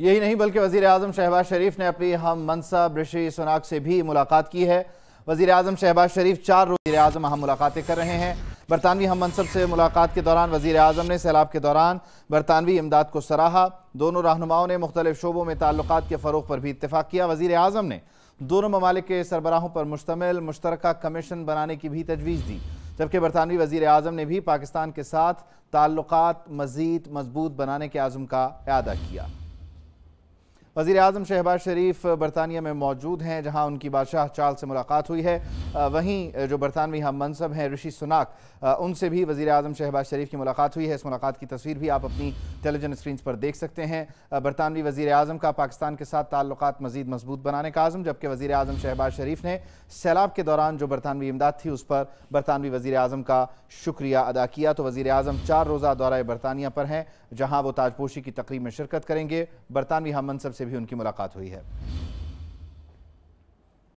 यही नहीं बल्कि वजीर अजम शहबाज शरीफ ने अपनी हम मनसा ऋषि सुनाक से भी मुलाकात की है वजीर अजम शहबाज शरीफ चार रोज अजम अहम मुलाकातें कर रहे हैं बरतानवी हम मनसब से मुलाकात के दौरान वजीर अजम ने सैलाब के दौरान बरतानवी इमदाद को सराहा दोनों रहनुमाओं ने मुख्तलिफ शोबों में ताल्लुक के फ़रोग पर भी इतफाक़ किया वजीर अजम ने दोनों ममालिक के सरबराहों पर मुश्तमिल मुश्तर कमीशन बनाने की भी तजवीज़ दी जबकि बरतानवी वजीर अजम ने भी पाकिस्तान के साथ ताल्लुक मज़ीद मजबूत बनाने के आज़म का अदा किया वजीर अजम शहबाज शरीफ बरतानिया में मौजूद हैं जहां उनकी बादशाह चाल से मुलाकात हुई है वहीं जो बरतानवी हम मनसब हैं ऋषि सुनाक उनसे भी वजी अजम शहबाज शरीफ की मुलाकात हुई है इस मुलाकात की तस्वीर भी आप अपनी टेलीविजन स्क्रीन पर देख सकते हैं बरतानवी वजी अजम का पाकिस्तान के साथ ताल्लुक मजीद मजबूत बनाने का आज़म जबकि वजी अजम शहबाज शरीफ ने सैलाब के दौरान जो बरतानवी इमदाद थी उस पर बरतानवी वजी अजम का शुक्रिया अदा किया तो वजी अजम चार रोज़ा दौरा बरतानिया पर हैं जहाँ वो ताजपोशी की तकरीब में शिरकत करेंगे बरतानवी हम मनसब से से भी उनकी मुलाकात हुई है